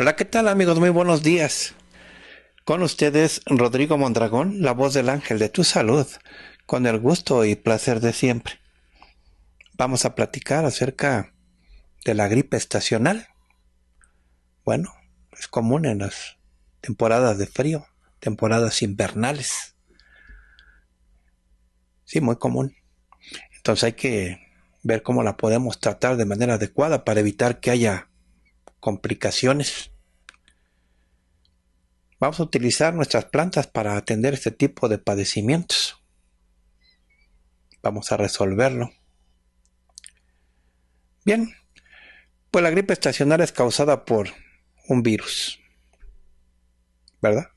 Hola, ¿qué tal amigos? Muy buenos días. Con ustedes Rodrigo Mondragón, la voz del ángel de tu salud, con el gusto y placer de siempre. Vamos a platicar acerca de la gripe estacional. Bueno, es común en las temporadas de frío, temporadas invernales. Sí, muy común. Entonces hay que ver cómo la podemos tratar de manera adecuada para evitar que haya complicaciones. Vamos a utilizar nuestras plantas para atender este tipo de padecimientos. Vamos a resolverlo. Bien, pues la gripe estacional es causada por un virus, ¿verdad?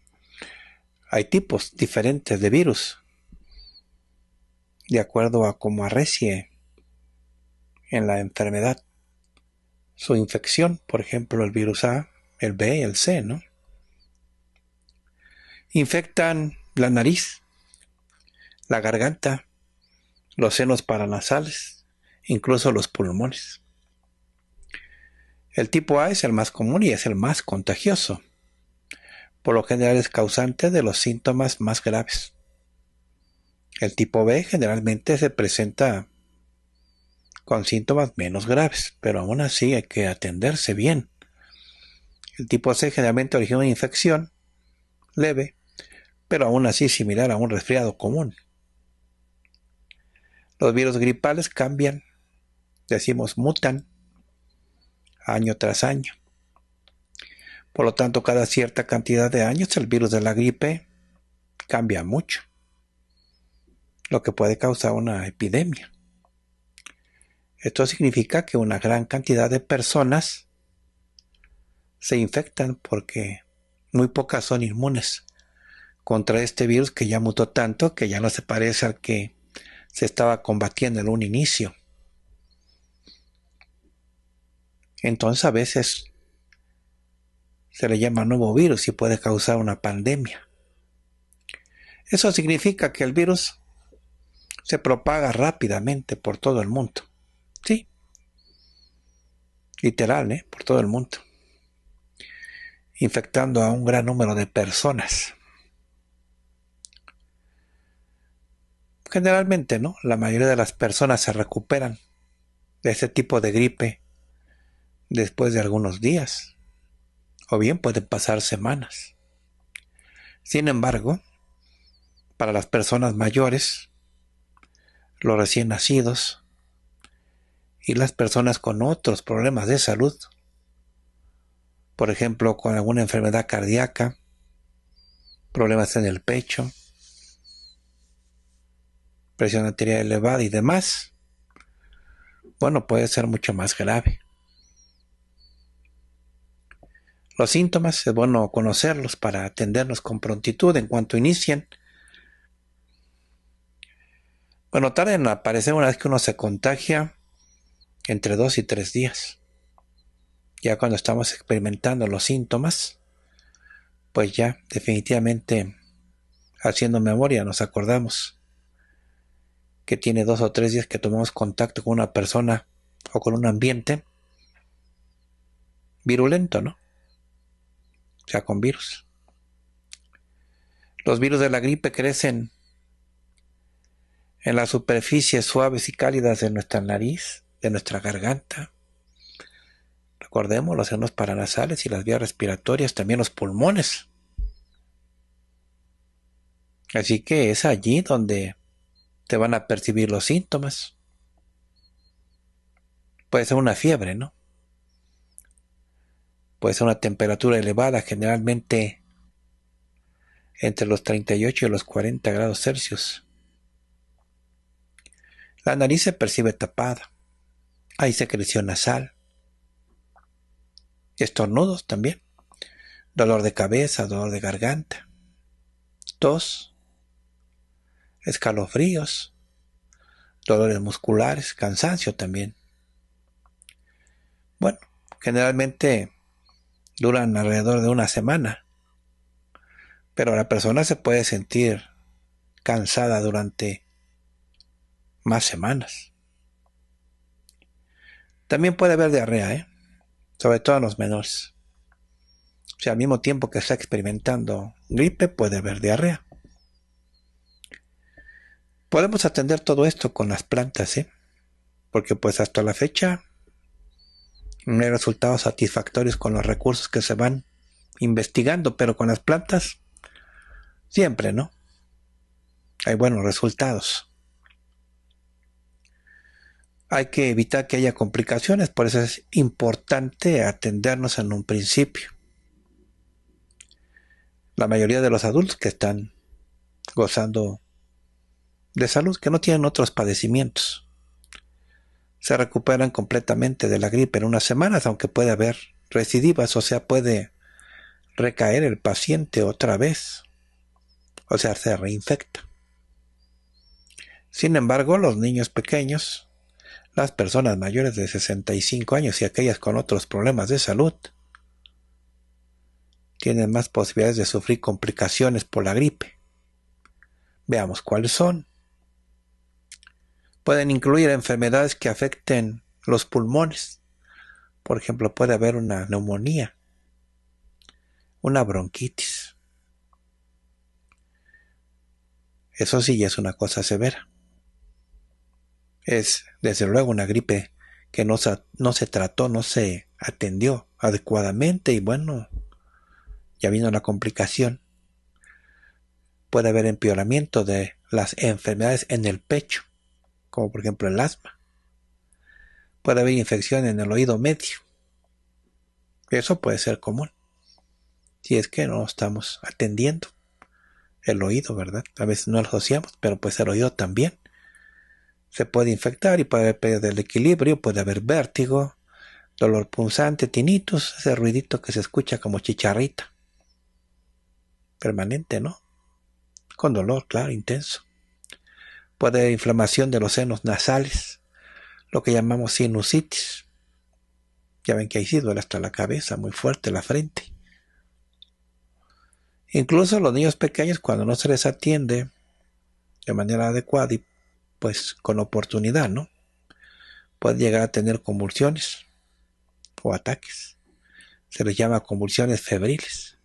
Hay tipos diferentes de virus, de acuerdo a cómo arrecie en la enfermedad su infección, por ejemplo, el virus A, el B el C, ¿no? Infectan la nariz, la garganta, los senos paranasales, incluso los pulmones. El tipo A es el más común y es el más contagioso. Por lo general es causante de los síntomas más graves. El tipo B generalmente se presenta con síntomas menos graves, pero aún así hay que atenderse bien. El tipo C generalmente origina una infección leve, pero aún así similar a un resfriado común. Los virus gripales cambian, decimos mutan, año tras año. Por lo tanto, cada cierta cantidad de años el virus de la gripe cambia mucho, lo que puede causar una epidemia. Esto significa que una gran cantidad de personas se infectan porque muy pocas son inmunes contra este virus que ya mutó tanto que ya no se parece al que se estaba combatiendo en un inicio. Entonces a veces se le llama nuevo virus y puede causar una pandemia. Eso significa que el virus se propaga rápidamente por todo el mundo literal, ¿eh? por todo el mundo, infectando a un gran número de personas. Generalmente, ¿no? La mayoría de las personas se recuperan de este tipo de gripe después de algunos días, o bien pueden pasar semanas. Sin embargo, para las personas mayores, los recién nacidos, y las personas con otros problemas de salud, por ejemplo, con alguna enfermedad cardíaca, problemas en el pecho, presión arterial elevada y demás, bueno, puede ser mucho más grave. Los síntomas es bueno conocerlos para atenderlos con prontitud en cuanto inicien. Bueno, tardan en aparecer una vez que uno se contagia entre dos y tres días. Ya cuando estamos experimentando los síntomas, pues ya definitivamente haciendo memoria nos acordamos que tiene dos o tres días que tomamos contacto con una persona o con un ambiente virulento, ¿no? O sea, con virus. Los virus de la gripe crecen en las superficies suaves y cálidas de nuestra nariz, de nuestra garganta. Recordemos los senos paranasales y las vías respiratorias, también los pulmones. Así que es allí donde te van a percibir los síntomas. Puede ser una fiebre, ¿no? Puede ser una temperatura elevada, generalmente entre los 38 y los 40 grados Celsius. La nariz se percibe tapada. Hay secreción nasal. Estornudos también. Dolor de cabeza, dolor de garganta. Tos. Escalofríos. Dolores musculares, cansancio también. Bueno, generalmente duran alrededor de una semana. Pero la persona se puede sentir cansada durante más semanas. También puede haber diarrea, ¿eh? sobre todo en los menores. O sea, al mismo tiempo que está experimentando gripe, puede haber diarrea. Podemos atender todo esto con las plantas, ¿eh? porque pues hasta la fecha no hay resultados satisfactorios con los recursos que se van investigando, pero con las plantas siempre, ¿no? Hay buenos resultados hay que evitar que haya complicaciones, por eso es importante atendernos en un principio. La mayoría de los adultos que están gozando de salud, que no tienen otros padecimientos, se recuperan completamente de la gripe en unas semanas, aunque puede haber recidivas, o sea, puede recaer el paciente otra vez, o sea, se reinfecta. Sin embargo, los niños pequeños, las personas mayores de 65 años y aquellas con otros problemas de salud tienen más posibilidades de sufrir complicaciones por la gripe. Veamos cuáles son. Pueden incluir enfermedades que afecten los pulmones. Por ejemplo, puede haber una neumonía, una bronquitis. Eso sí es una cosa severa es desde luego una gripe que no se, trató, no se atendió adecuadamente y bueno, ya vino la complicación. Puede haber empeoramiento de las enfermedades en el pecho, como por ejemplo el asma. Puede haber infección en el oído medio. Eso puede ser común. Si es que no estamos atendiendo el oído, ¿verdad? A veces no lo asociamos, pero pues el oído también se puede infectar y puede perder el equilibrio, puede haber vértigo, dolor punzante, tinnitus, ese ruidito que se escucha como chicharrita. Permanente, ¿no? Con dolor, claro, intenso. Puede haber inflamación de los senos nasales, lo que llamamos sinusitis. Ya ven que hay sí duele hasta la cabeza, muy fuerte la frente. Incluso los niños pequeños, cuando no se les atiende de manera adecuada y pues con oportunidad, ¿no? Puede llegar a tener convulsiones o ataques. Se les llama convulsiones febriles.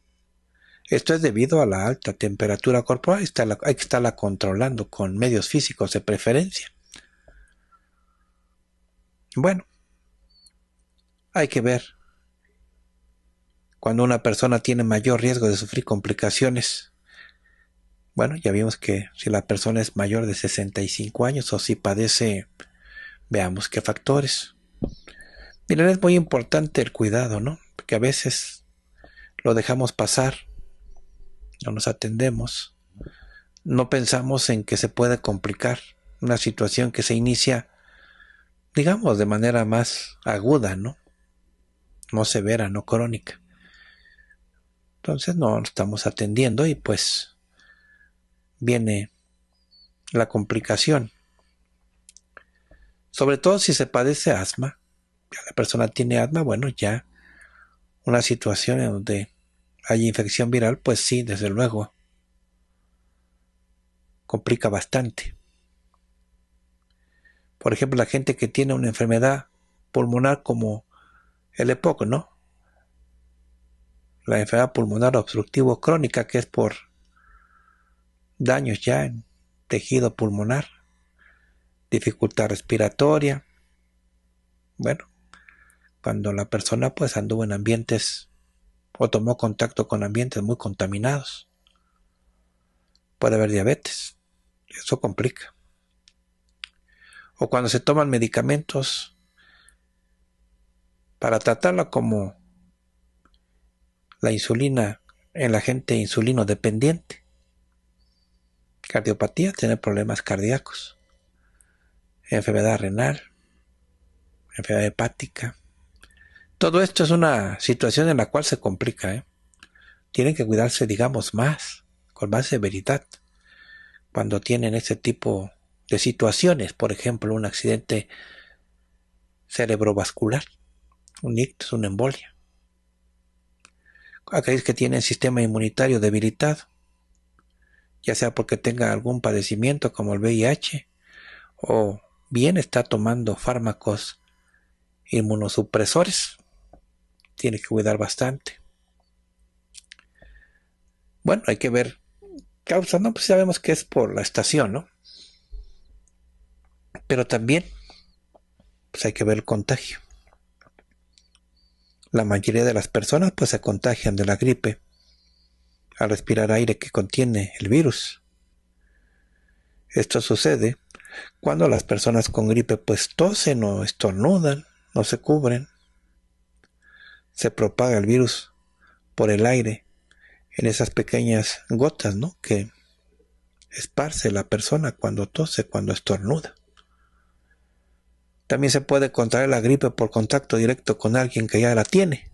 Esto es debido a la alta temperatura corporal, hay que estarla controlando con medios físicos de preferencia. Bueno, hay que ver. Cuando una persona tiene mayor riesgo de sufrir complicaciones bueno, ya vimos que si la persona es mayor de 65 años o si padece, veamos qué factores. Miren, es muy importante el cuidado, ¿no? Porque a veces lo dejamos pasar, no nos atendemos, no pensamos en que se puede complicar una situación que se inicia, digamos, de manera más aguda, ¿no? No severa, no crónica. Entonces no estamos atendiendo y pues viene la complicación. Sobre todo si se padece asma, la persona tiene asma, bueno, ya una situación en donde hay infección viral, pues sí, desde luego, complica bastante. Por ejemplo, la gente que tiene una enfermedad pulmonar como el EPOC, ¿no? La enfermedad pulmonar obstructivo crónica, que es por daños ya en tejido pulmonar, dificultad respiratoria. Bueno, cuando la persona pues anduvo en ambientes o tomó contacto con ambientes muy contaminados, puede haber diabetes. Eso complica. O cuando se toman medicamentos para tratarla como la insulina en la gente insulino dependiente Cardiopatía, tener problemas cardíacos. Enfermedad renal. Enfermedad hepática. Todo esto es una situación en la cual se complica. ¿eh? Tienen que cuidarse, digamos, más, con más severidad, cuando tienen ese tipo de situaciones. Por ejemplo, un accidente cerebrovascular, un ictus, una embolia. Aquellos que tienen sistema inmunitario debilitado, ya sea porque tenga algún padecimiento como el VIH, o bien está tomando fármacos inmunosupresores. Tiene que cuidar bastante. Bueno, hay que ver causa, ¿no? Pues sabemos que es por la estación, ¿no? Pero también, pues hay que ver el contagio. La mayoría de las personas, pues se contagian de la gripe al respirar aire que contiene el virus. Esto sucede cuando las personas con gripe pues tosen o estornudan, no se cubren. Se propaga el virus por el aire en esas pequeñas gotas, ¿no? Que esparce la persona cuando tose, cuando estornuda. También se puede contraer la gripe por contacto directo con alguien que ya la tiene.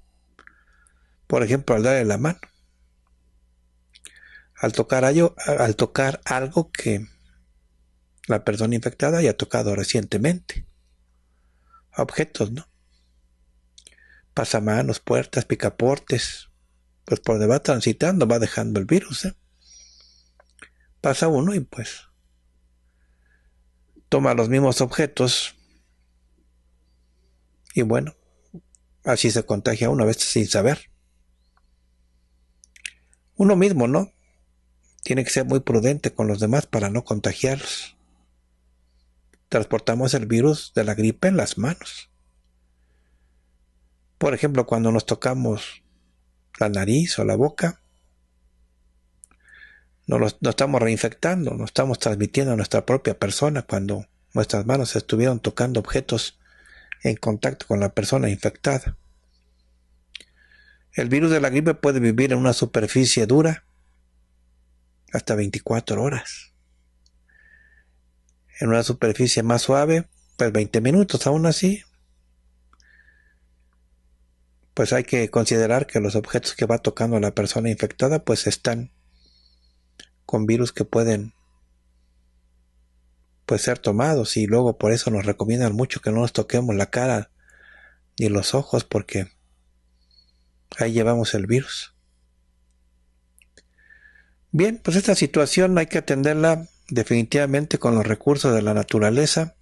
Por ejemplo, al darle la mano al tocar, algo, al tocar algo que la persona infectada haya tocado recientemente. Objetos, ¿no? Pasamanos, puertas, picaportes. Pues por donde va transitando va dejando el virus. ¿eh? Pasa uno y pues toma los mismos objetos. Y bueno, así se contagia uno a veces sin saber. Uno mismo, ¿no? tiene que ser muy prudente con los demás para no contagiarlos. Transportamos el virus de la gripe en las manos. Por ejemplo, cuando nos tocamos la nariz o la boca, nos, estamos reinfectando, nos estamos transmitiendo a nuestra propia persona cuando nuestras manos estuvieron tocando objetos en contacto con la persona infectada. El virus de la gripe puede vivir en una superficie dura, hasta 24 horas. En una superficie más suave, pues 20 minutos. Aún así, pues hay que considerar que los objetos que va tocando la persona infectada pues están con virus que pueden pues ser tomados y luego por eso nos recomiendan mucho que no nos toquemos la cara ni los ojos porque ahí llevamos el virus. Bien, pues esta situación hay que atenderla definitivamente con los recursos de la naturaleza.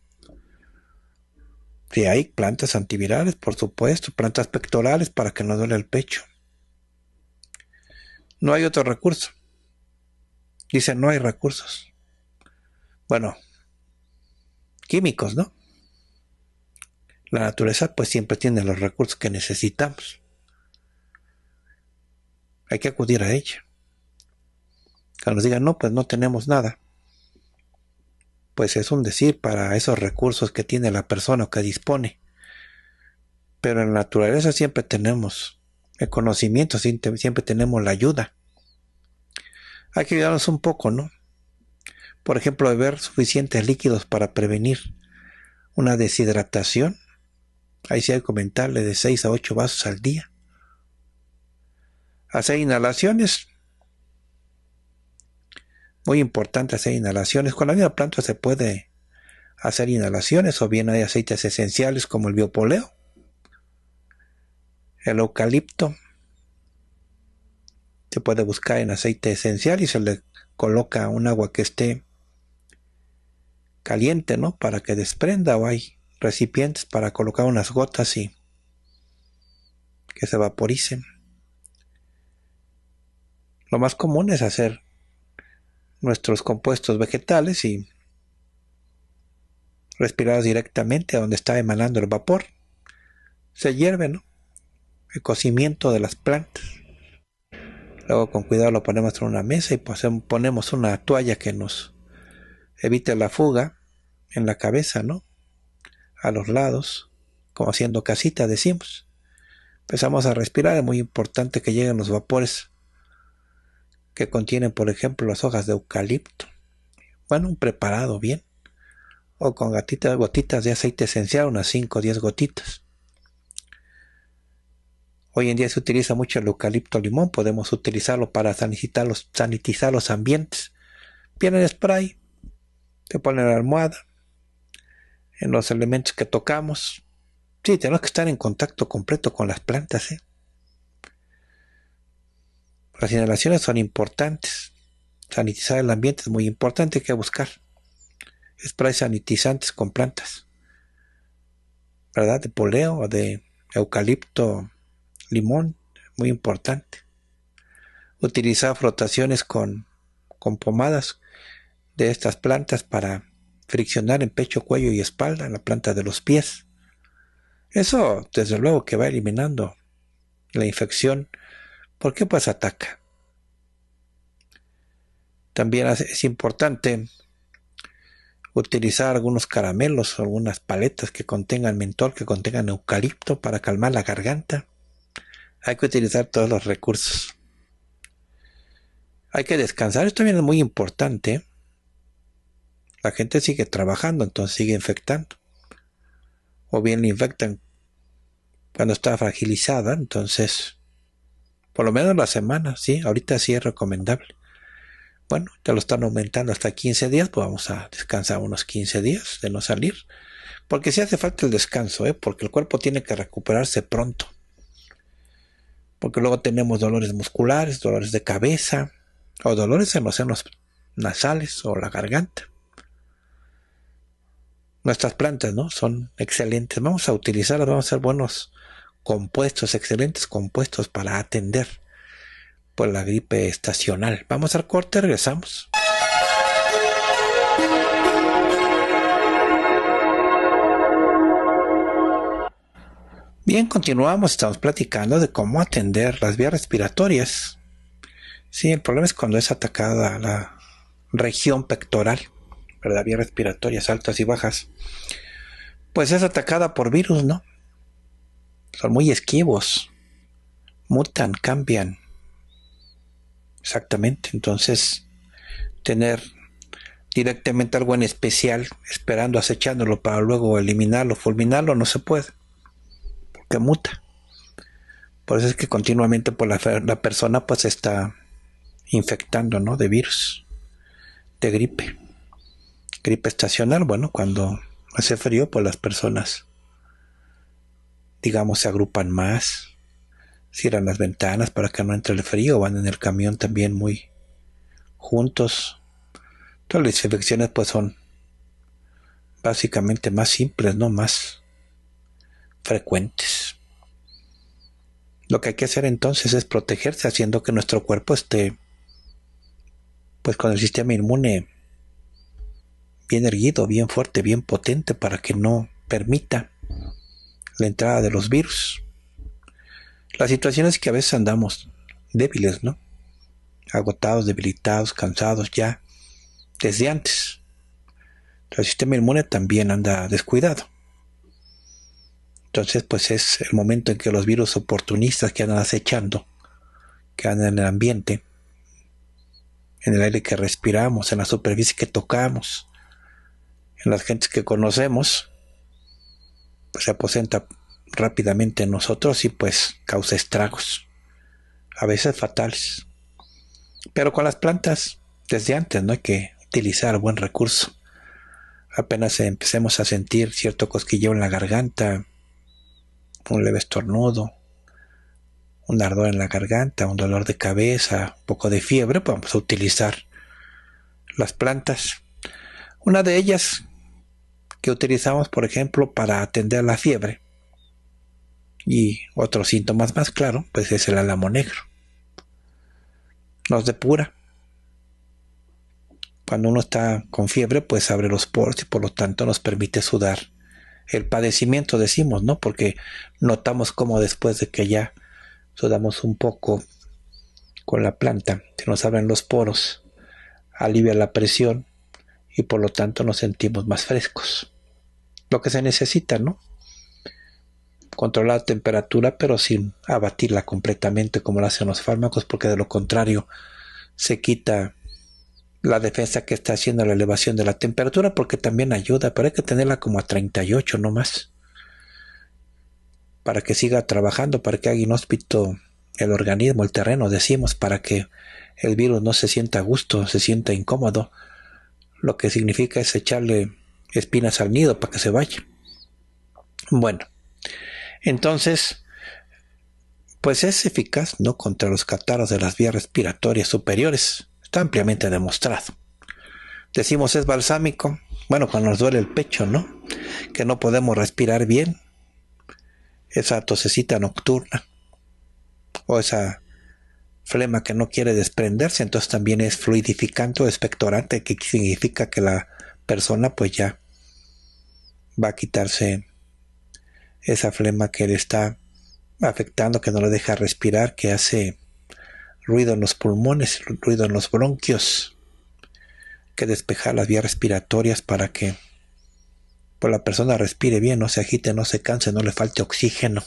Si hay plantas antivirales, por supuesto, plantas pectorales para que no duele el pecho. No hay otro recurso. Dice, no hay recursos. Bueno, químicos, ¿no? La naturaleza pues siempre tiene los recursos que necesitamos. Hay que acudir a ella que nos digan, no, pues no tenemos nada. Pues es un decir para esos recursos que tiene la persona o que dispone. Pero en la naturaleza siempre tenemos el conocimiento, siempre tenemos la ayuda. Hay que ayudarnos un poco, ¿no? Por ejemplo, beber suficientes líquidos para prevenir una deshidratación. Ahí sí hay que comentarle de 6 a 8 vasos al día. Hacer inhalaciones muy importante hacer inhalaciones. Con la misma planta se puede hacer inhalaciones o bien hay aceites esenciales como el biopoleo, el eucalipto. Se puede buscar en aceite esencial y se le coloca un agua que esté caliente, ¿no? Para que desprenda o hay recipientes para colocar unas gotas y que se vaporicen. Lo más común es hacer nuestros compuestos vegetales y respirados directamente a donde está emanando el vapor. Se hierve, El cocimiento de las plantas. Luego con cuidado lo ponemos en una mesa y ponemos una toalla que nos evite la fuga en la cabeza, ¿no? A los lados, como haciendo casita, decimos. Empezamos a respirar, es muy importante que lleguen los vapores que contienen, por ejemplo, las hojas de eucalipto. Bueno, un preparado bien. O con gatitas, gotitas de aceite esencial, unas 5 o 10 gotitas. Hoy en día se utiliza mucho el eucalipto limón, podemos utilizarlo para sanitizar los, sanitizar los ambientes. Viene el spray, te en la almohada, en los elementos que tocamos. Sí, tenemos que estar en contacto completo con las plantas. ¿eh? Las inhalaciones son importantes. Sanitizar el ambiente es muy importante, que buscar sprays sanitizantes con plantas, ¿verdad? De poleo o de eucalipto, limón, muy importante. Utilizar frotaciones con, con pomadas de estas plantas para friccionar en pecho, cuello y espalda, en la planta de los pies. Eso, desde luego, que va eliminando la infección ¿Por qué pues ataca? También es importante utilizar algunos caramelos o algunas paletas que contengan mentol, que contengan eucalipto para calmar la garganta. Hay que utilizar todos los recursos. Hay que descansar, esto también es muy importante. La gente sigue trabajando, entonces sigue infectando. O bien le infectan cuando está fragilizada, entonces por lo menos la semana, ¿sí? Ahorita sí es recomendable. Bueno, ya lo están aumentando hasta 15 días, pues vamos a descansar unos 15 días de no salir. Porque sí hace falta el descanso, ¿eh? porque el cuerpo tiene que recuperarse pronto. Porque luego tenemos dolores musculares, dolores de cabeza, o dolores en los senos nasales o la garganta. Nuestras plantas, ¿no? Son excelentes. Vamos a utilizarlas, vamos a ser buenos compuestos, excelentes compuestos para atender por la gripe estacional. Vamos al corte, regresamos. Bien, continuamos, estamos platicando de cómo atender las vías respiratorias. Sí, el problema es cuando es atacada la región pectoral, ¿verdad? Vías respiratorias altas y bajas. Pues es atacada por virus, ¿no? son muy esquivos, mutan, cambian. Exactamente, entonces tener directamente algo en especial, esperando, acechándolo para luego eliminarlo, fulminarlo, no se puede, porque muta. Por eso es que continuamente por pues, la, persona pues está infectando, ¿no? De virus, de gripe. Gripe estacional, bueno, cuando hace frío, pues las personas digamos, se agrupan más, cierran las ventanas para que no entre el frío, van en el camión también muy juntos. Todas las infecciones pues son básicamente más simples, no más frecuentes. Lo que hay que hacer entonces es protegerse haciendo que nuestro cuerpo esté pues con el sistema inmune bien erguido, bien fuerte, bien potente para que no permita la entrada de los virus. las situaciones que a veces andamos débiles, ¿no? Agotados, debilitados, cansados ya, desde antes. El sistema inmune también anda descuidado. Entonces, pues es el momento en que los virus oportunistas que andan acechando, que andan en el ambiente, en el aire que respiramos, en la superficie que tocamos, en las gentes que conocemos, pues, se aposenta rápidamente en nosotros y pues causa estragos, a veces fatales. Pero con las plantas, desde antes no hay que utilizar buen recurso. Apenas empecemos a sentir cierto cosquilleo en la garganta, un leve estornudo, un ardor en la garganta, un dolor de cabeza, un poco de fiebre, pues vamos a utilizar las plantas. Una de ellas que utilizamos, por ejemplo, para atender la fiebre. Y otro síntoma más claro, pues es el álamo negro. Nos depura. Cuando uno está con fiebre, pues abre los poros y por lo tanto nos permite sudar. El padecimiento decimos, ¿no? Porque notamos cómo después de que ya sudamos un poco con la planta, se nos abren los poros, alivia la presión, y por lo tanto nos sentimos más frescos. Lo que se necesita, ¿no? Controlar la temperatura pero sin abatirla completamente como lo hacen los fármacos porque de lo contrario se quita la defensa que está haciendo la elevación de la temperatura porque también ayuda, pero hay que tenerla como a 38 no más para que siga trabajando, para que haga inhóspito el organismo, el terreno, decimos, para que el virus no se sienta a gusto, se sienta incómodo, lo que significa es echarle espinas al nido para que se vaya. Bueno, entonces, pues es eficaz ¿no? contra los catarros de las vías respiratorias superiores. Está ampliamente demostrado. Decimos es balsámico, bueno, cuando nos duele el pecho, ¿no? Que no podemos respirar bien. Esa tosecita nocturna o esa flema que no quiere desprenderse, entonces también es fluidificante o expectorante, que significa que la persona pues ya va a quitarse esa flema que le está afectando, que no le deja respirar, que hace ruido en los pulmones, ruido en los bronquios, que despeja las vías respiratorias para que pues, la persona respire bien, no se agite, no se canse, no le falte oxígeno.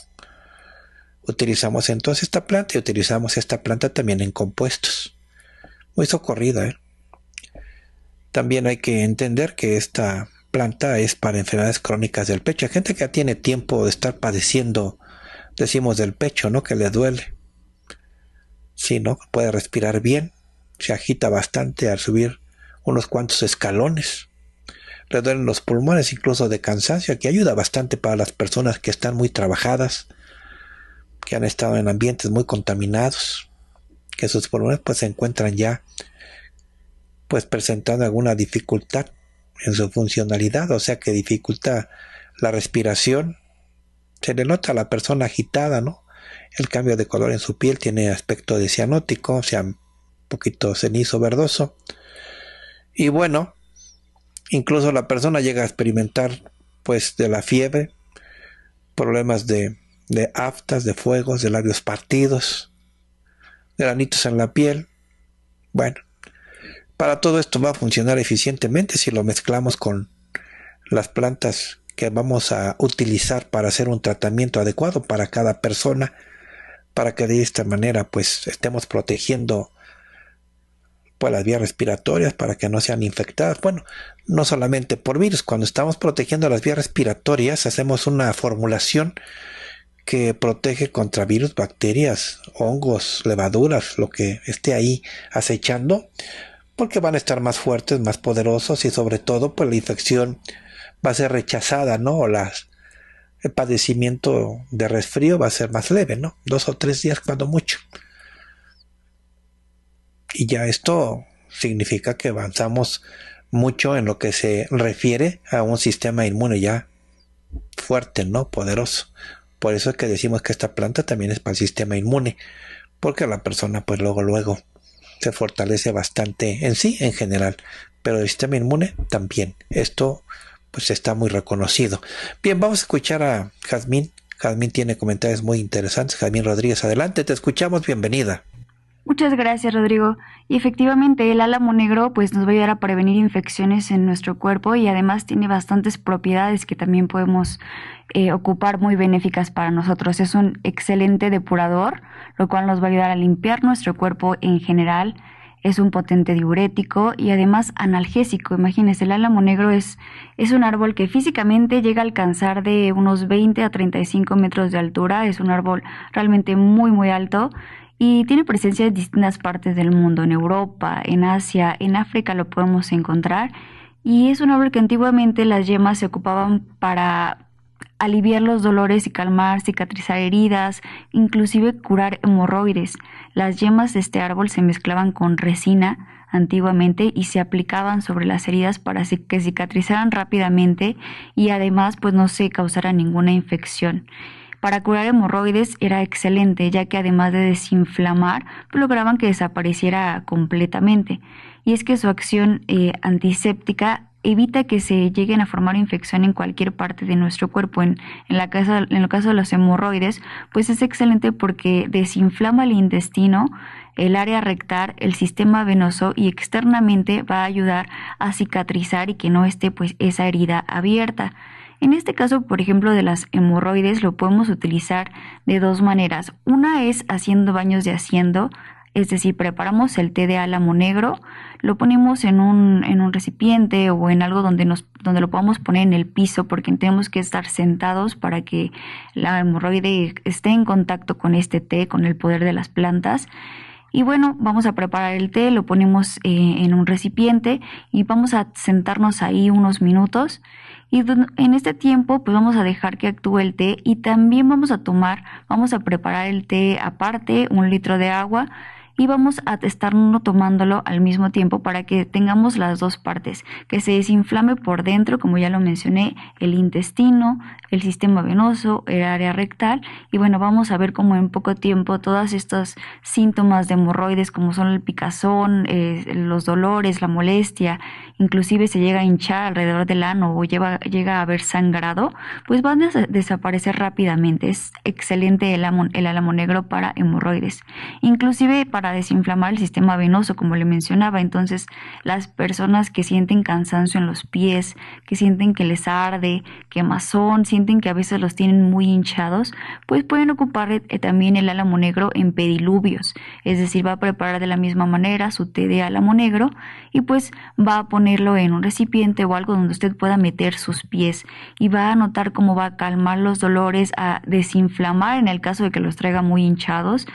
Utilizamos entonces esta planta y utilizamos esta planta también en compuestos. Muy socorrida. ¿eh? También hay que entender que esta planta es para enfermedades crónicas del pecho. Hay gente que ya tiene tiempo de estar padeciendo, decimos, del pecho, ¿no? Que le duele. Si ¿no? Puede respirar bien, se agita bastante al subir unos cuantos escalones. Le duelen los pulmones incluso de cansancio, que ayuda bastante para las personas que están muy trabajadas, que han estado en ambientes muy contaminados, que sus pulmones pues se encuentran ya pues presentando alguna dificultad en su funcionalidad, o sea que dificulta la respiración. Se le nota a la persona agitada, ¿no? El cambio de color en su piel tiene aspecto de cianótico, o sea, un poquito cenizo verdoso. Y bueno, incluso la persona llega a experimentar pues de la fiebre, problemas de de aftas, de fuegos, de labios partidos, granitos en la piel. Bueno, para todo esto va a funcionar eficientemente si lo mezclamos con las plantas que vamos a utilizar para hacer un tratamiento adecuado para cada persona, para que de esta manera pues estemos protegiendo pues las vías respiratorias para que no sean infectadas. Bueno, no solamente por virus, cuando estamos protegiendo las vías respiratorias hacemos una formulación que protege contra virus, bacterias, hongos, levaduras, lo que esté ahí acechando, porque van a estar más fuertes, más poderosos y sobre todo pues la infección va a ser rechazada, ¿no? O el padecimiento de resfrío va a ser más leve, ¿no? Dos o tres días cuando mucho. Y ya esto significa que avanzamos mucho en lo que se refiere a un sistema inmune ya fuerte, ¿no? Poderoso. Por eso es que decimos que esta planta también es para el sistema inmune, porque la persona pues luego luego se fortalece bastante en sí en general, pero el sistema inmune también. Esto pues está muy reconocido. Bien, vamos a escuchar a Jazmín. Jazmín tiene comentarios muy interesantes. Jazmín Rodríguez, adelante, te escuchamos, bienvenida. Muchas gracias, Rodrigo. Y efectivamente, el álamo negro pues nos va a ayudar a prevenir infecciones en nuestro cuerpo y además tiene bastantes propiedades que también podemos eh, ocupar muy benéficas para nosotros. Es un excelente depurador, lo cual nos va a ayudar a limpiar nuestro cuerpo en general. Es un potente diurético y además analgésico. Imagínense, el álamo negro es, es un árbol que físicamente llega a alcanzar de unos 20 a 35 metros de altura. Es un árbol realmente muy, muy alto y tiene presencia en distintas partes del mundo, en Europa, en Asia, en África lo podemos encontrar y es un árbol que antiguamente las yemas se ocupaban para aliviar los dolores y calmar, cicatrizar heridas, inclusive curar hemorroides. Las yemas de este árbol se mezclaban con resina antiguamente y se aplicaban sobre las heridas para que cicatrizaran rápidamente y además pues no se causara ninguna infección. Para curar hemorroides era excelente, ya que además de desinflamar, pues, lograban que desapareciera completamente. Y es que su acción eh, antiséptica evita que se lleguen a formar infección en cualquier parte de nuestro cuerpo. En, en el caso de los hemorroides, pues es excelente porque desinflama el intestino, el área rectal, el sistema venoso y externamente va a ayudar a cicatrizar y que no esté pues esa herida abierta. En este caso, por ejemplo, de las hemorroides lo podemos utilizar de dos maneras. Una es haciendo baños de haciendo, es decir, preparamos el té de álamo negro, lo ponemos en un, recipiente o en algo donde, donde lo podamos poner en el piso porque tenemos que estar sentados para que la hemorroide esté en contacto con este té, con el poder de las plantas. Y bueno, vamos a preparar el té, lo ponemos eh, en un recipiente y vamos a sentarnos ahí unos minutos y en este tiempo pues vamos a dejar que actúe el té y también vamos a tomar, vamos a preparar el té aparte, un litro de agua y vamos a uno tomándolo al mismo tiempo para que tengamos las dos partes, que se desinflame por dentro, como ya lo mencioné, el intestino, el sistema venoso, el área rectal y bueno, vamos a ver cómo en poco tiempo todas estos síntomas de hemorroides como son el picazón, eh, los dolores, la molestia inclusive se llega a hinchar alrededor del ano o llega a haber sangrado, pues van a desaparecer rápidamente. Es excelente el, álamo negro para hemorroides, inclusive para desinflamar el sistema venoso, como le mencionaba. Entonces, las personas que sienten cansancio en los pies, que sienten que les arde, quemazón, sienten que a veces los tienen muy hinchados, pues pueden ocupar eh, también el álamo negro en pedilubios, es decir, va a preparar de la misma manera su té de álamo negro y pues va a poner ponerlo en un recipiente o algo donde usted pueda meter sus pies y va a notar cómo va a calmar los dolores, a desinflamar en el caso de que los traiga muy hinchados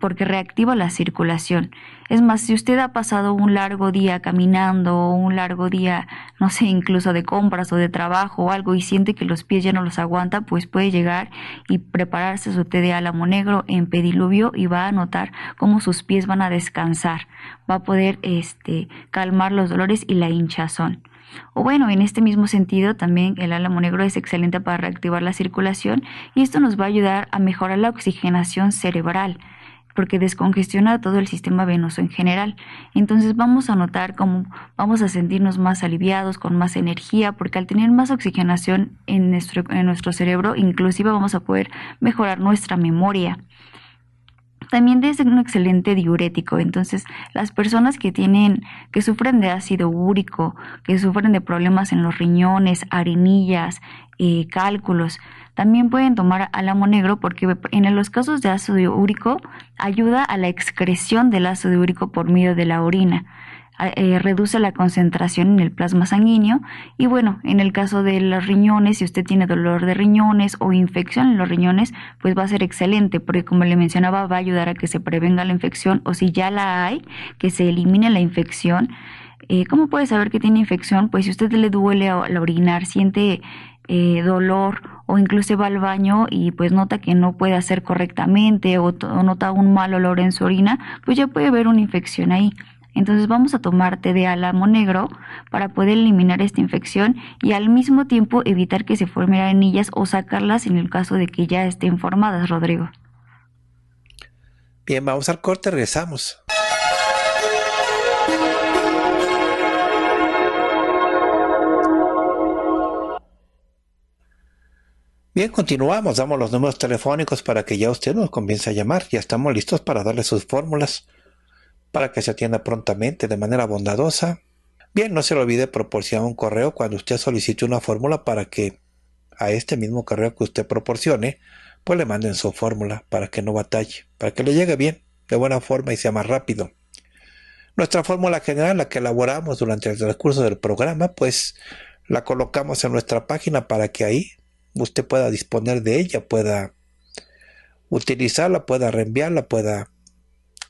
porque reactiva la circulación. Es más, si usted ha pasado un largo día caminando o un largo día, no sé, incluso de compras o de trabajo o algo y siente que los pies ya no los aguanta, pues puede llegar y prepararse su té de álamo negro en pediluvio y va a notar cómo sus pies van a descansar. Va a poder este, calmar los dolores y la hinchazón. O bueno, en este mismo sentido también el álamo negro es excelente para reactivar la circulación y esto nos va a ayudar a mejorar la oxigenación cerebral porque descongestiona todo el sistema venoso en general. Entonces vamos a notar cómo vamos a sentirnos más aliviados, con más energía, porque al tener más oxigenación en nuestro, cerebro, inclusive vamos a poder mejorar nuestra memoria también es un excelente diurético. Entonces, las personas que tienen, que sufren de ácido úrico, que sufren de problemas en los riñones, arenillas, eh, cálculos, también pueden tomar álamo negro porque en los casos de ácido úrico ayuda a la excreción del ácido úrico por medio de la orina. Eh, reduce la concentración en el plasma sanguíneo y bueno, en el caso de los riñones, si usted tiene dolor de riñones o infección en los riñones, pues va a ser excelente porque como le mencionaba va a ayudar a que se prevenga la infección o si ya la hay, que se elimine la infección. Eh, ¿Cómo puede saber que tiene infección? Pues si usted le duele al orinar, siente eh, dolor o incluso va al baño y pues nota que no puede hacer correctamente o, nota un mal olor en su orina, pues ya puede haber una infección ahí. Entonces vamos a tomarte de álamo negro para poder eliminar esta infección y al mismo tiempo evitar que se formen anillas o sacarlas en el caso de que ya estén formadas, Rodrigo. Bien, vamos al corte, regresamos. Bien, continuamos, damos los números telefónicos para que ya usted nos comience a llamar. Ya estamos listos para darle sus fórmulas para que se atienda prontamente de manera bondadosa. Bien, no se le olvide proporcionar un correo cuando usted solicite una fórmula para que a este mismo correo que usted proporcione, pues le manden su fórmula para que no batalle, para que le llegue bien, de buena forma y sea más rápido. Nuestra fórmula general, la que elaboramos durante el transcurso del programa, pues la colocamos en nuestra página para que ahí usted pueda disponer de ella, pueda utilizarla, pueda reenviarla, pueda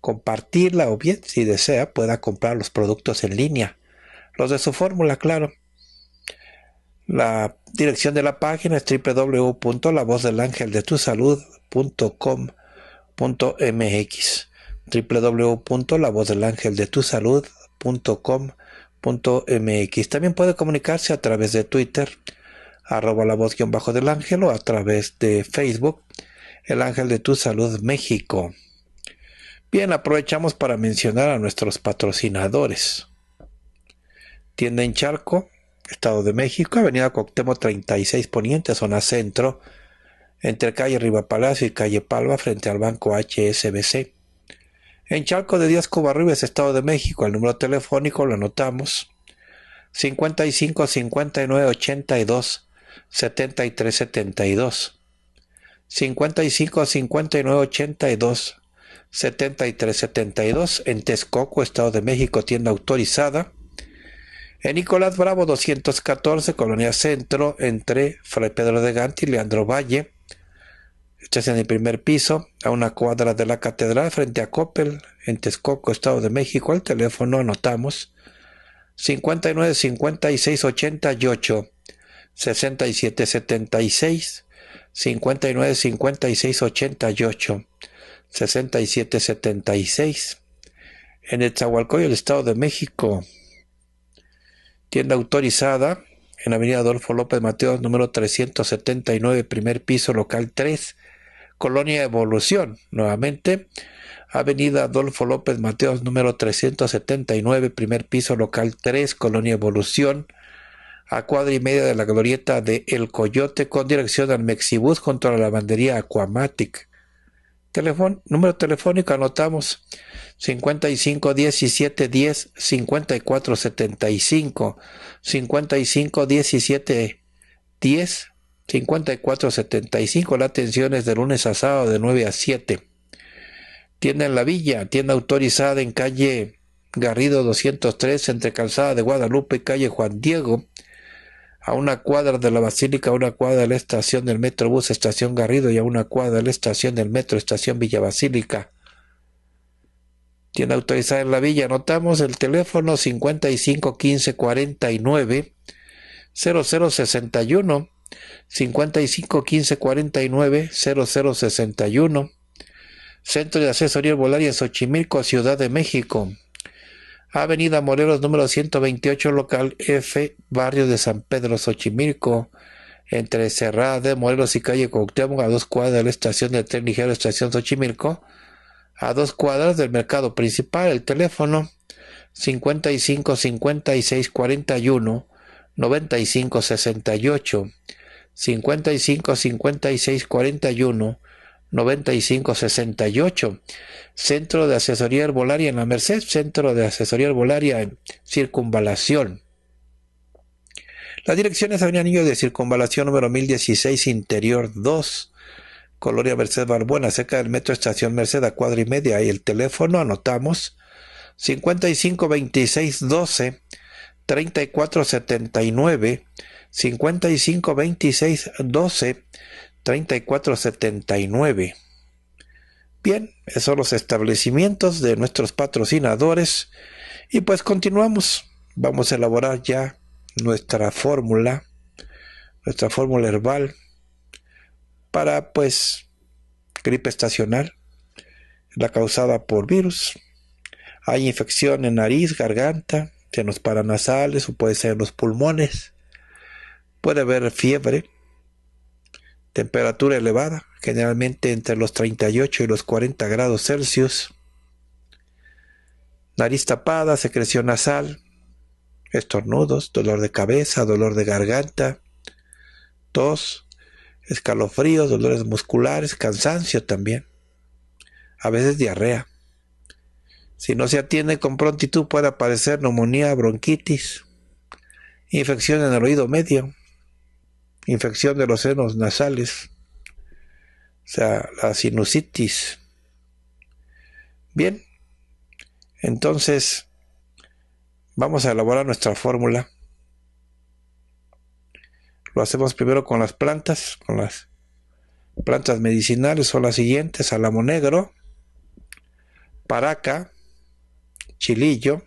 compartirla o bien, si desea, pueda comprar los productos en línea. Los de su fórmula, claro. La dirección de la página es www.lavozdelangeldetusalud.com.mx www.lavozdelangeldetusalud.com.mx También puede comunicarse a través de Twitter arroba la voz guión bajo del ángel o a través de Facebook, el ángel de tu salud México. Bien, aprovechamos para mencionar a nuestros patrocinadores. Tienda en Charco, Estado de México, Avenida Coctemo 36 Poniente, zona centro, entre calle Riva Palacio y calle Palma, frente al banco HSBC. En Charco de Díaz Covarrubias, Estado de México, el número telefónico lo anotamos 55 59 82 73 72 55 59 82 73 72 en Texcoco, Estado de México, tienda autorizada. En Nicolás Bravo 214, Colonia Centro, entre Fray Pedro de Gante y Leandro Valle. Este es en el primer piso, a una cuadra de la catedral, frente a Coppel, en Texcoco, Estado de México. El teléfono anotamos 59 56 88 67 76 59 56 88 67 76 en el Chahualcoy, el Estado de México. Tienda autorizada en Avenida Adolfo López Mateos, número 379, primer piso, local 3, Colonia Evolución, nuevamente. Avenida Adolfo López Mateos, número 379, primer piso, local 3, Colonia Evolución a cuadra y media de la glorieta de El Coyote con dirección al Mexibus junto a la lavandería Aquamatic. número telefónico anotamos 55 17 10 54 75 55 17 10 54 75 la atención es de lunes a sábado de 9 a 7 tienda en la villa tienda autorizada en calle Garrido 203 entre calzada de Guadalupe y calle Juan Diego a una cuadra de la Basílica, a una cuadra de la estación del Metrobús Estación Garrido y a una cuadra de la estación del Metro Estación Villa Basílica. Tiene autorizada en la villa. Anotamos el teléfono 55 15 0061 55 0061 Centro de Asesoría Volaria Xochimilco, Ciudad de México. Avenida Morelos número 128, local F, barrio de San Pedro, Xochimilco, entre Cerrada de Morelos y calle Cuauhtémoc, a dos cuadras de la estación del tren ligero Estación Xochimilco, a dos cuadras del mercado principal, el teléfono 55 56 41 95 55 56 9568. Centro de Asesoría Herbolaria en la Merced, Centro de Asesoría Herbolaria en Circunvalación. La dirección es Avenida Niño de Circunvalación número 1016, Interior 2, Colonia Merced barbuena cerca del Metro Estación Merced, a cuadra y media. Y el teléfono, anotamos, 552612 3479 552612 3479. Bien, esos son los establecimientos de nuestros patrocinadores. Y pues continuamos. Vamos a elaborar ya nuestra fórmula, nuestra fórmula herbal para pues gripe estacional, la causada por virus. Hay infección en nariz, garganta, en los paranasales o puede ser en los pulmones. Puede haber fiebre, temperatura elevada, generalmente entre los 38 y los 40 grados Celsius, nariz tapada, secreción nasal, estornudos, dolor de cabeza, dolor de garganta, tos, escalofríos, dolores musculares, cansancio también, a veces diarrea. Si no se atiende con prontitud puede aparecer neumonía, bronquitis, infección en el oído medio, infección de los senos nasales, o sea, la sinusitis. Bien, entonces vamos a elaborar nuestra fórmula. Lo hacemos primero con las plantas, con las plantas medicinales son las siguientes, álamo negro, paraca, chilillo,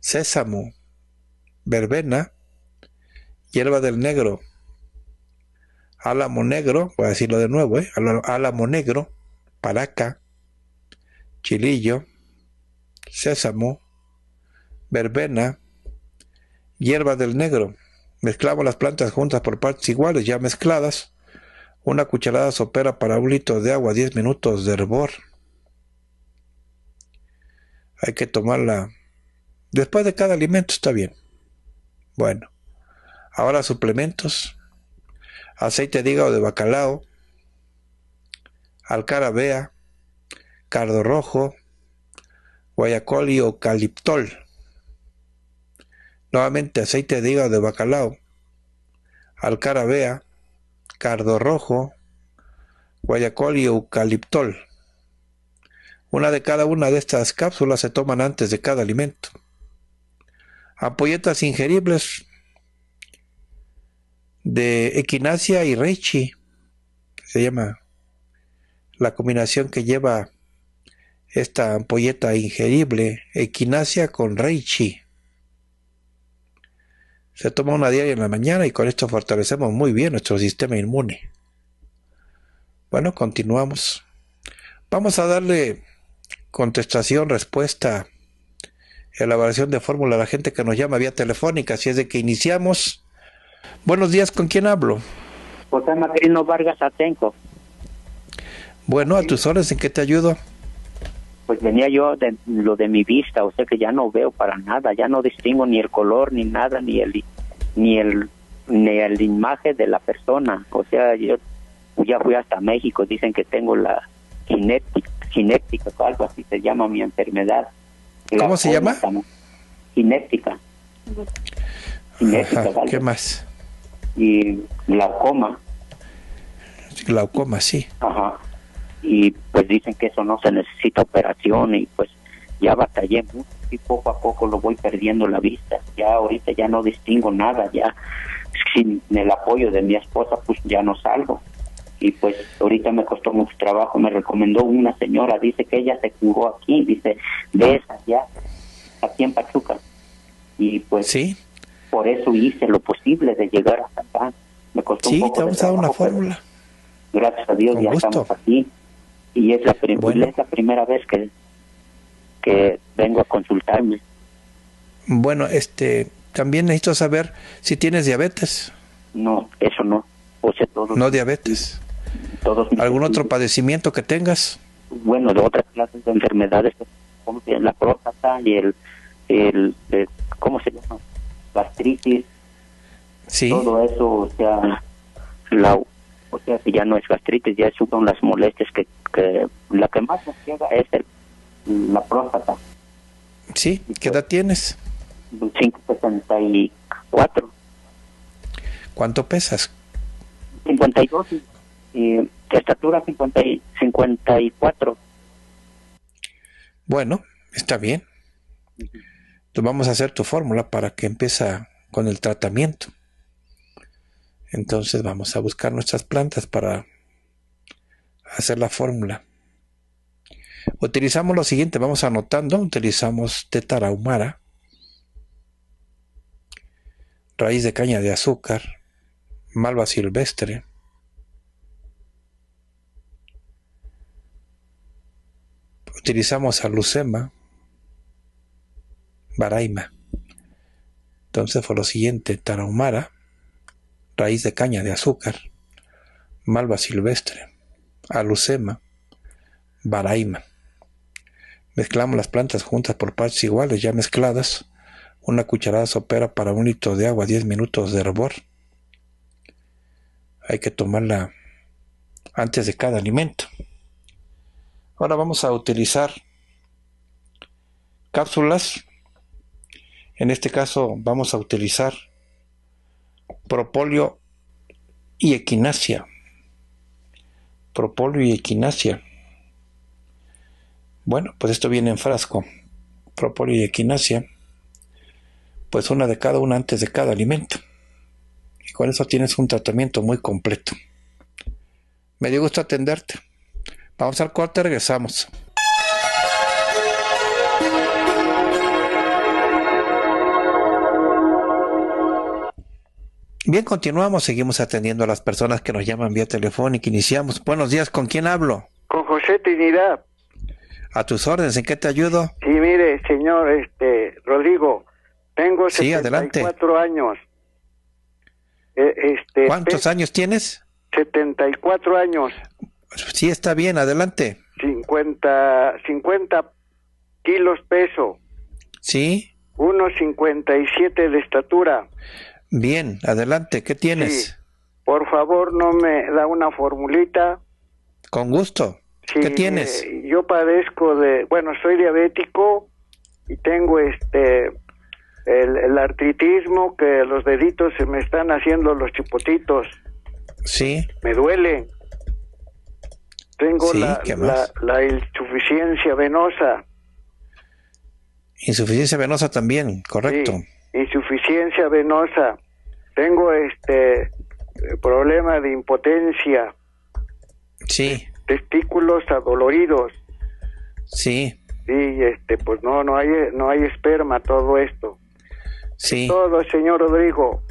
sésamo, verbena, hierba del negro, Álamo Negro, voy a decirlo de nuevo, ¿eh? Álamo Negro, Paraca, Chilillo, Sésamo, Verbena, Hierba del Negro. Mezclamos las plantas juntas por partes iguales, ya mezcladas. Una cucharada sopera para un litro de agua, 10 minutos de hervor. Hay que tomarla después de cada alimento, está bien. Bueno, ahora suplementos aceite de hígado de bacalao, alcarabea, cardo rojo, guayacol y eucaliptol. Nuevamente aceite de hígado de bacalao, alcarabea, cardo rojo, guayacol y eucaliptol. Una de cada una de estas cápsulas se toman antes de cada alimento. Apoyetas ingeribles de equinacia y reishi, se llama la combinación que lleva esta ampolleta ingerible, equinacia con reishi. Se toma una diaria en la mañana y con esto fortalecemos muy bien nuestro sistema inmune. Bueno, continuamos. Vamos a darle contestación, respuesta, elaboración de fórmula a la gente que nos llama vía telefónica. si es de que iniciamos Buenos días, ¿con quién hablo? José Macrino Vargas Atenco. Bueno, a tus horas, ¿en qué te ayudo? Pues venía yo de lo de mi vista, o sea que ya no veo para nada, ya no distingo ni el color, ni nada, ni el ni el ni el imagen de la persona. O sea, yo ya fui hasta México, dicen que tengo la cinética, o algo así se llama mi enfermedad. ¿Cómo se llama? Cinética. ¿Qué más? y glaucoma. Glaucoma, sí. Ajá. Y pues dicen que eso no se necesita operación y pues ya batallé mucho y poco a poco lo voy perdiendo la vista. Ya ahorita ya no distingo nada, ya sin el apoyo de mi esposa pues ya no salgo. Y pues ahorita me costó mucho trabajo, me recomendó una señora, dice que ella se curó aquí, dice, de esas ya, aquí en Pachuca. Y pues... Sí por eso hice lo posible de llegar hasta acá. Me costó sí, te vamos una fórmula. Gracias a Dios ya estamos aquí. Y es la, es primera vez que, que vengo a consultarme. Bueno, este, también necesito saber si tienes diabetes. No, eso no. O sea, todos no diabetes. Todos ¿Algún otro padecimiento que tengas? Bueno, de otras clases de enfermedades, como la próstata y el, el ¿cómo se llama? gastritis, todo eso, o sea, la, o sea, si ya no es gastritis, ya son las molestias que, que la que más nos llega es el, la próstata. Sí, ¿qué edad pues, tienes? 574. ¿Cuánto pesas? 52 y estatura y 54. Bueno, está bien. Entonces vamos a hacer tu fórmula para que empiece con el tratamiento. Entonces vamos a buscar nuestras plantas para hacer la fórmula. Utilizamos lo siguiente, vamos anotando, utilizamos Humara, raíz de caña de azúcar, malva silvestre, utilizamos alucema, Baraima. Entonces fue lo siguiente, tarahumara, raíz de caña de azúcar, malva silvestre, alucema, baraima. Mezclamos las plantas juntas por partes iguales, ya mezcladas. Una cucharada sopera para un litro de agua, 10 minutos de hervor. Hay que tomarla antes de cada alimento. Ahora vamos a utilizar cápsulas en este caso vamos a utilizar propolio y equinacia. Propolio y equinacia. Bueno, pues esto viene en frasco. Propolio y equinacia. Pues una de cada una antes de cada alimento. Y con eso tienes un tratamiento muy completo. Me dio gusto atenderte. Vamos al corte, regresamos. Bien, continuamos, seguimos atendiendo a las personas que nos llaman vía telefónica. Iniciamos. Buenos días, ¿con quién hablo? Con José Trinidad. A tus órdenes, ¿en qué te ayudo? Sí, mire, señor este Rodrigo, tengo sí, 74 años. E, este, ¿Cuántos años tienes? 74 años. Sí, está bien, adelante. 50, 50 kilos peso. Sí. 1,57 de estatura. Bien, adelante, ¿qué tienes? Por favor, no me da una formulita. Con gusto. ¿Qué tienes? Eh, yo padezco de, bueno, soy diabético y tengo este el, artritismo que los deditos se me están haciendo los chipotitos. Sí. Me duele. Tengo la, la insuficiencia venosa. Insuficiencia venosa también, correcto insuficiencia venosa, tengo este problema de impotencia. Sí. Testículos adoloridos. Sí. este, pues no, no hay, no hay esperma todo esto. Sí. Todo, señor Rodrigo,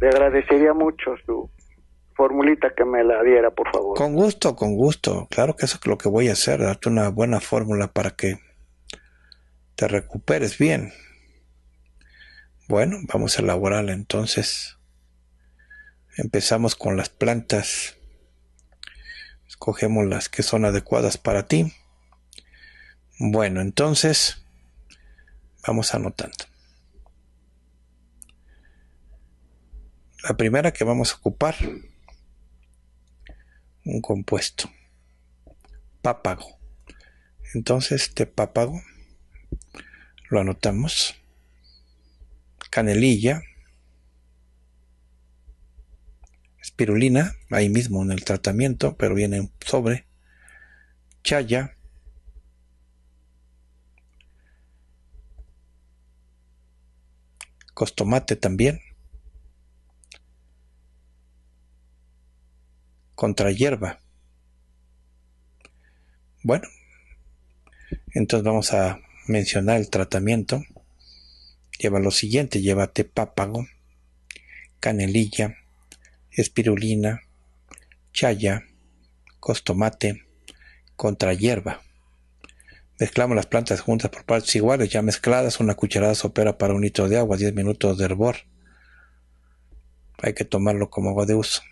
le agradecería mucho su formulita que me la diera, por favor. Con gusto, con gusto. Claro que eso es lo que voy a hacer, darte una buena fórmula para que te recuperes bien. Bueno, vamos a elaborarla entonces. Empezamos con las plantas. Escogemos las que son adecuadas para ti. Bueno, entonces vamos anotando. La primera que vamos a ocupar, un compuesto, pápago. Entonces, este pápago lo anotamos canelilla, espirulina, ahí mismo en el tratamiento, pero viene sobre, chaya, costomate también, contra hierba. Bueno, entonces vamos a mencionar el tratamiento lleva lo siguiente, llévate pápago, canelilla, espirulina, chaya, costomate, contra hierba. Mezclamos las plantas juntas por partes iguales, ya mezcladas, una cucharada sopera para un litro de agua, 10 minutos de hervor. Hay que tomarlo como agua de uso.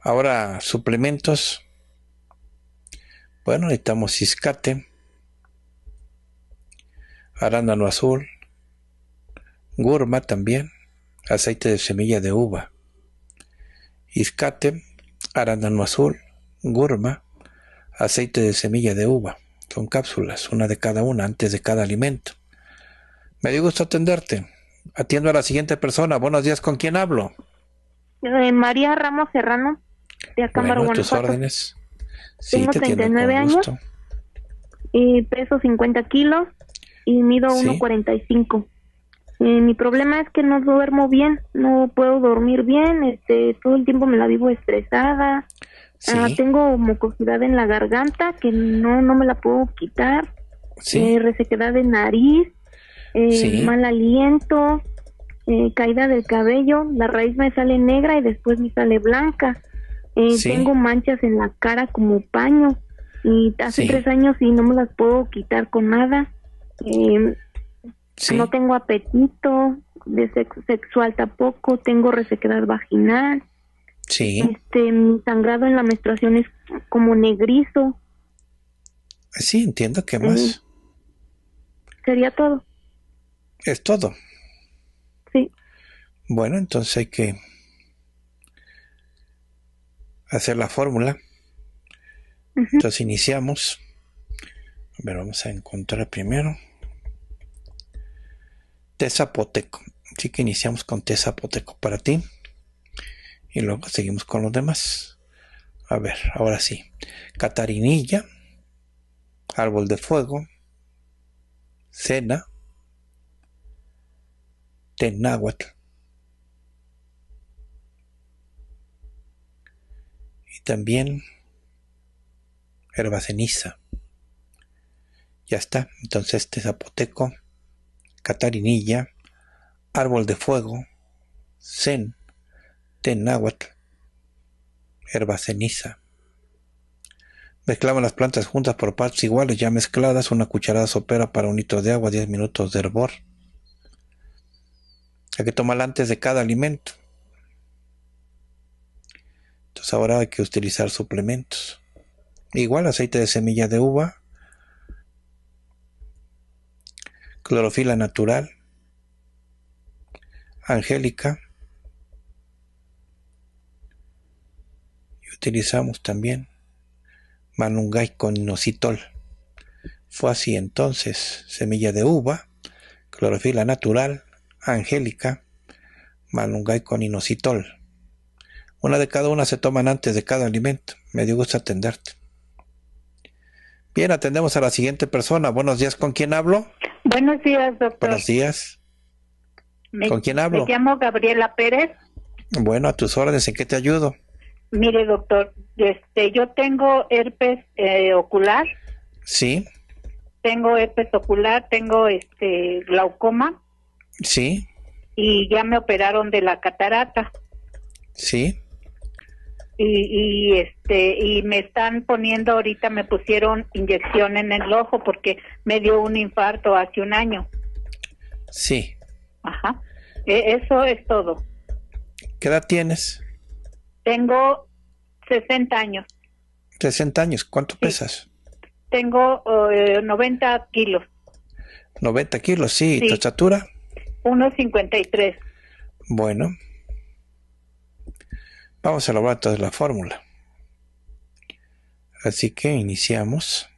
Ahora, suplementos. Bueno, necesitamos ciscate, arándano azul, gurma también, aceite de semilla de uva, iscate, arándano azul, gurma, aceite de semilla de uva. Son cápsulas, una de cada una, antes de cada alimento. Me dio gusto atenderte. Atiendo a la siguiente persona. Buenos días, ¿con quién hablo? Eh, María Ramos Serrano, de Acámbaro, bueno, tus órdenes. Sí, Tengo 39 años y peso 50 kilos y mido 1.45. Eh, mi problema es que no duermo bien, no puedo dormir bien, este, todo el tiempo me la vivo estresada. Ah, tengo mucosidad en la garganta que no, no me la puedo quitar. Eh, resequedad de nariz, eh, mal aliento, caída del cabello, la raíz me sale negra y después me sale blanca. Tengo manchas en la cara como paño y hace tres años y no me las puedo quitar con nada no tengo apetito de sexual tampoco, tengo resequedad vaginal. Sí. Este, mi sangrado en la menstruación es como negrizo. Sí, entiendo. que más? sería todo. Es todo. Sí. Bueno, entonces hay que hacer la fórmula. Entonces iniciamos vamos a encontrar primero. Té zapoteco. Así que iniciamos con té zapoteco para ti. Y luego seguimos con los demás. A ver, ahora sí. Catarinilla. Árbol de fuego. Cena. Tenáhuatl. Y también herba ceniza. Ya está. Entonces este zapoteco, catarinilla, árbol de fuego, zen, tenáhuatl, herba ceniza. Mezclamos las plantas juntas por partes iguales, ya mezcladas, una cucharada sopera para un litro de agua, 10 minutos de hervor. Hay que tomarla antes de cada alimento. Entonces ahora hay que utilizar suplementos. Igual aceite de semilla de uva, clorofila natural, angélica, y utilizamos también manungay con inositol. Fue así entonces, semilla de uva, clorofila natural, angélica, manungay con inositol. Una de cada una se toman antes de cada alimento. Me dio gusto atenderte. Bien, atendemos a la siguiente persona. Buenos días, ¿con quién hablo? Buenos días, doctor. Buenos días. ¿Con quién hablo? Me llamo Gabriela Pérez. Bueno, a tus órdenes, ¿en qué te ayudo? Mire, doctor, este, yo tengo herpes eh, ocular. Sí. Tengo herpes ocular, tengo este glaucoma. Sí. Y ya me operaron de la catarata. Sí y, este y me están poniendo ahorita me pusieron inyección en el ojo porque me dio un infarto hace un año. Sí. Ajá. E, eso es todo. ¿Qué edad tienes? Tengo 60 años. 60 años. ¿Cuánto pesas? Tengo 90 eh, kilos. 90 kilos, sí. sí. ¿Tu estatura? 1,53. Bueno, Vamos a lograr toda la fórmula. Así que iniciamos.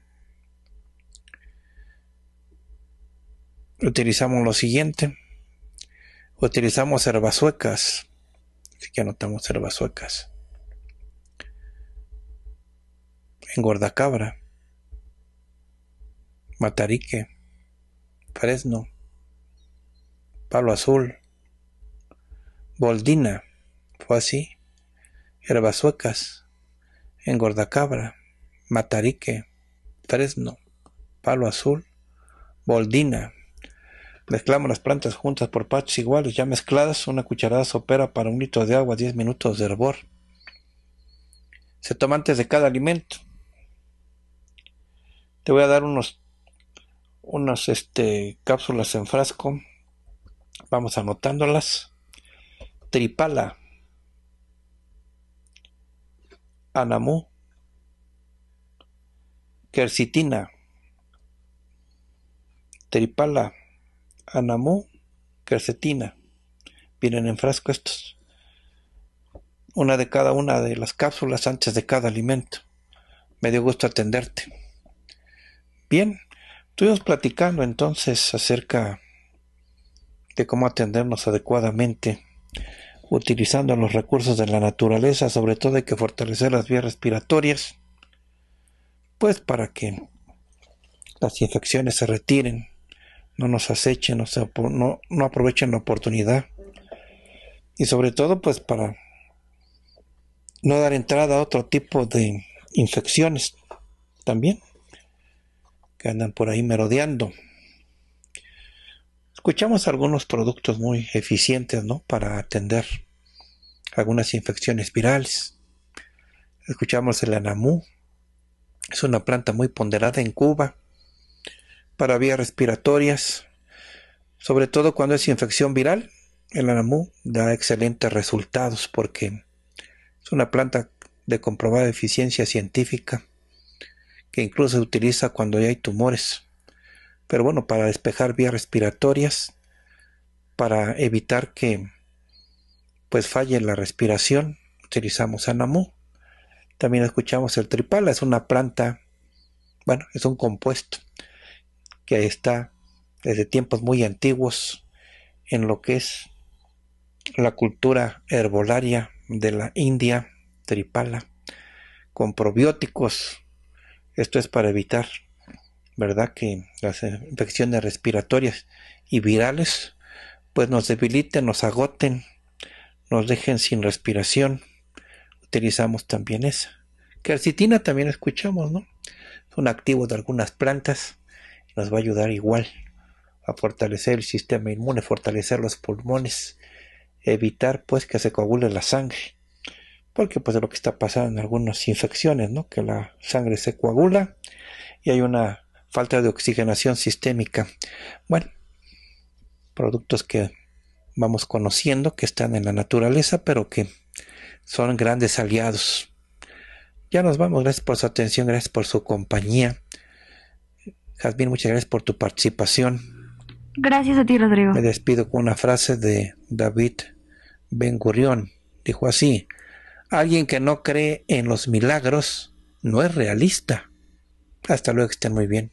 Utilizamos lo siguiente. Utilizamos herbas suecas. Así que anotamos suecas. Engordacabra. Matarique. Fresno. Palo azul. Boldina. Fue así suecas, Engordacabra, Matarique, Fresno, Palo Azul, Boldina. Mezclamos las plantas juntas por partes iguales, ya mezcladas, una cucharada sopera para un litro de agua, 10 minutos de hervor. Se toma antes de cada alimento. Te voy a dar unos unas este, cápsulas en frasco. Vamos anotándolas. Tripala, Anamú, quercitina, tripala, anamú, quercetina. Vienen en frasco estos. Una de cada una de las cápsulas antes de cada alimento. Me dio gusto atenderte. Bien, estuvimos platicando entonces acerca de cómo atendernos adecuadamente utilizando los recursos de la naturaleza, sobre todo hay que fortalecer las vías respiratorias, pues para que las infecciones se retiren, no nos acechen, o sea, no, no aprovechen la oportunidad. Y sobre todo, pues para no dar entrada a otro tipo de infecciones también, que andan por ahí merodeando. Escuchamos algunos productos muy eficientes ¿no? para atender algunas infecciones virales. Escuchamos el anamú, es una planta muy ponderada en Cuba para vías respiratorias, sobre todo cuando es infección viral. El anamú da excelentes resultados porque es una planta de comprobada eficiencia científica que incluso se utiliza cuando ya hay tumores pero bueno, para despejar vías respiratorias, para evitar que pues falle la respiración, utilizamos anamu También escuchamos el tripala, es una planta, bueno, es un compuesto que está desde tiempos muy antiguos en lo que es la cultura herbolaria de la India, tripala, con probióticos. Esto es para evitar ¿verdad? Que las infecciones respiratorias y virales pues nos debiliten, nos agoten, nos dejen sin respiración. Utilizamos también esa. Quercitina también escuchamos, ¿no? Es un activo de algunas plantas nos va a ayudar igual a fortalecer el sistema inmune, fortalecer los pulmones, evitar pues que se coagule la sangre. Porque pues es lo que está pasando en algunas infecciones, ¿no? Que la sangre se coagula y hay una falta de oxigenación sistémica. Bueno, productos que vamos conociendo, que están en la naturaleza, pero que son grandes aliados. Ya nos vamos, gracias por su atención, gracias por su compañía. Jasmine, muchas gracias por tu participación. Gracias a ti, Rodrigo. Me despido con una frase de David Ben Gurión. Dijo así, alguien que no cree en los milagros no es realista. Hasta luego, que estén muy bien.